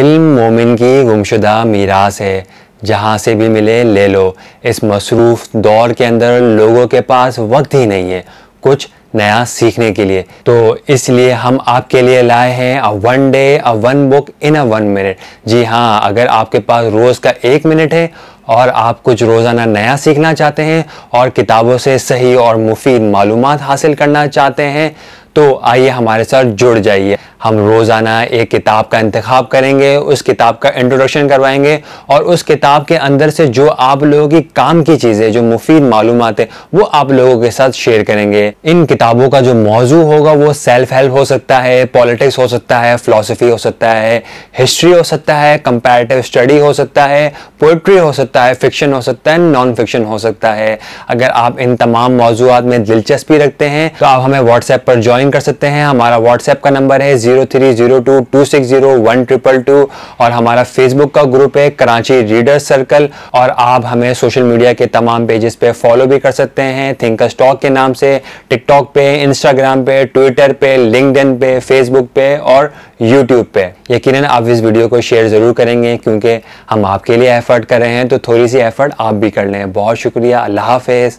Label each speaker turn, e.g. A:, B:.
A: इल्म मोमिन की गुमशुदा मीरास है जहाँ से भी मिले ले लो इस मसरूफ़ दौर के अंदर लोगों के पास वक्त ही नहीं है कुछ नया सीखने के लिए तो इसलिए हम आपके लिए लाए हैं a one day a one book in a one minute जी हाँ अगर आपके पास रोज़ का एक मिनट है और आप कुछ रोज़ाना नया सीखना चाहते हैं और किताबों से सही और मुफीद मालूम हासिल करना चाहते हैं तो आइए हमारे साथ जुड़ जाइए हम रोज़ाना एक किताब का इंतखब करेंगे उस किताब का इंट्रोडक्शन करवाएंगे और उस किताब के अंदर से जो आप लोगों की काम की चीज़ें जो मुफीद मालूम है वो आप लोगों के साथ शेयर करेंगे इन किताबों का जो मौजू होगा वो सेल्फ हेल्प हो सकता है पॉलिटिक्स हो सकता है फ़िलासफ़ी हो सकता है हिस्ट्री हो सकता है कंपेरेटिव स्टडी हो सकता है पोइट्री हो सकता है फ़िक्शन हो सकता है नॉन फिक्शन हो सकता है अगर आप इन तमाम मौजूद में दिलचस्पी रखते हैं तो आप हमें व्हाट्सएप पर ज्वाइन ज्वाइन कर सकते हैं हमारा व्हाट्सएप का नंबर है zero three zero two two six zero one triple two और हमारा फेसबुक का ग्रुप है कराची रीडर्स सर्कल और आप हमें सोशल मीडिया के तमाम पेजेस पे फॉलो भी कर सकते हैं थिंकर स्टॉक के नाम से टिकटॉक पे इंस्टाग्राम पे ट्विटर पे लिंकड पे फेसबुक पे और यूट्यूब पे यकीन आप इस वीडियो को शेयर ज़रूर करेंगे क्योंकि हम आपके लिए एफर्ट कर रहे हैं तो थोड़ी सी एफर्ट आप भी कर लें बहुत शुक्रिया अल्लाह हाफिज़